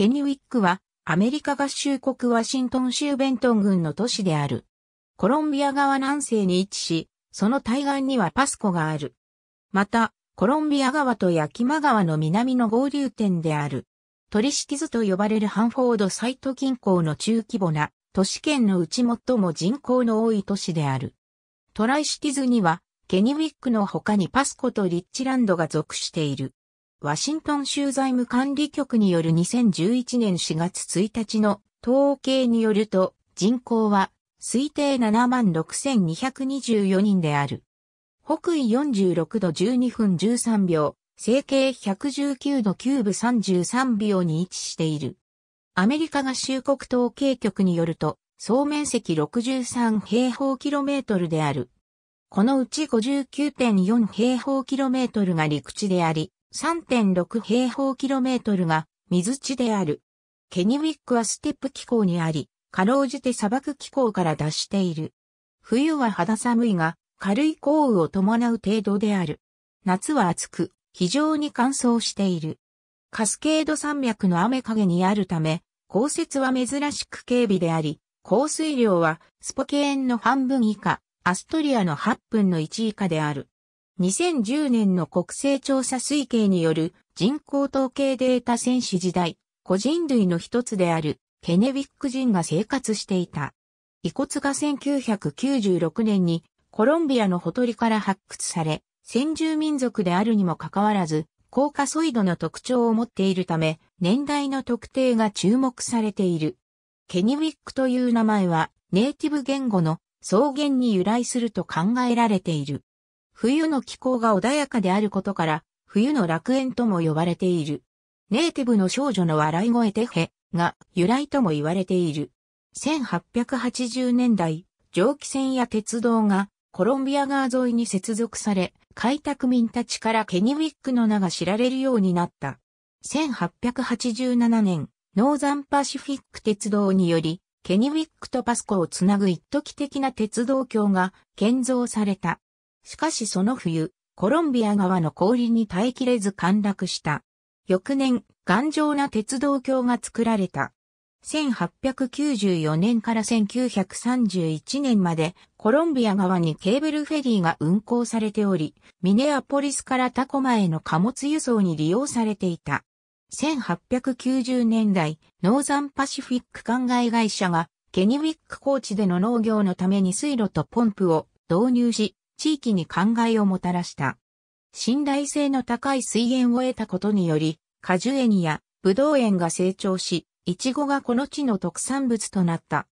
ケニウィックは、アメリカ合衆国ワシントン州ベントン郡の都市である。コロンビア側南西に位置し、その対岸にはパスコがある。また、コロンビア川とヤキマ川の南の合流点である。取引図と呼ばれるハンフォードサイト近郊の中規模な都市圏のうち最も人口の多い都市である。トライシティには、ケニウィックの他にパスコとリッチランドが属している。ワシントン州財務管理局による2011年4月1日の統計によると人口は推定76,224人である。北緯46度12分13秒、整形119度9分33秒に位置している。アメリカ合衆国統計局によると、総面積63平方キロメートルである。このうち59.4平方キロメートルが陸地であり、3.6平方キロメートルが水地である。ケニウィックはステップ気候にあり、かろうじて砂漠気候から脱している。冬は肌寒いが、軽い降雨を伴う程度である。夏は暑く、非常に乾燥している。カスケード山脈の雨影にあるため、降雪は珍しく軽微であり、降水量はスポケーンの半分以下、アストリアの8分の1以下である。2010年の国勢調査推計による人口統計データ戦士時代、個人類の一つであるケネィック人が生活していた。遺骨が1996年にコロンビアのほとりから発掘され、先住民族であるにもかかわらず、高カソイドの特徴を持っているため、年代の特定が注目されている。ケニウィックという名前は、ネイティブ言語の草原に由来すると考えられている。冬の気候が穏やかであることから、冬の楽園とも呼ばれている。ネイティブの少女の笑い声テヘが由来とも言われている。1880年代、蒸気船や鉄道がコロンビア川沿いに接続され、開拓民たちからケニウィックの名が知られるようになった。1887年、ノーザンパシフィック鉄道により、ケニウィックとパスコをつなぐ一時的な鉄道橋が建造された。しかしその冬、コロンビア側の氷に耐えきれず陥落した。翌年、頑丈な鉄道橋が作られた。1894年から1931年までコロンビア側にケーブルフェリーが運行されており、ミネアポリスからタコマへの貨物輸送に利用されていた。1890年代、ノーザンパシフィック灌漑会社がケニウィック高地での農業のために水路とポンプを導入し、地域に考えをもたらした。信頼性の高い水源を得たことにより、果樹園やブド園が成長し、イチゴがこの地の特産物となった。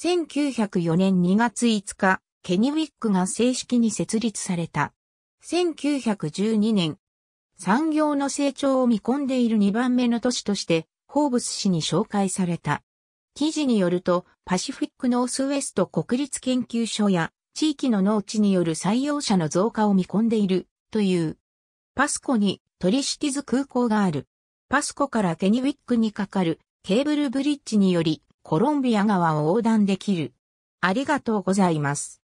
1904年2月5日、ケニウィックが正式に設立された。1912年、産業の成長を見込んでいる2番目の都市として、ホーブス氏に紹介された。記事によると、パシフィックノースウェスト国立研究所や地域の農地による採用者の増加を見込んでいる、という。パスコにトリシティズ空港がある。パスコからケニウィックにかかるケーブルブリッジによりコロンビア川を横断できる。ありがとうございます。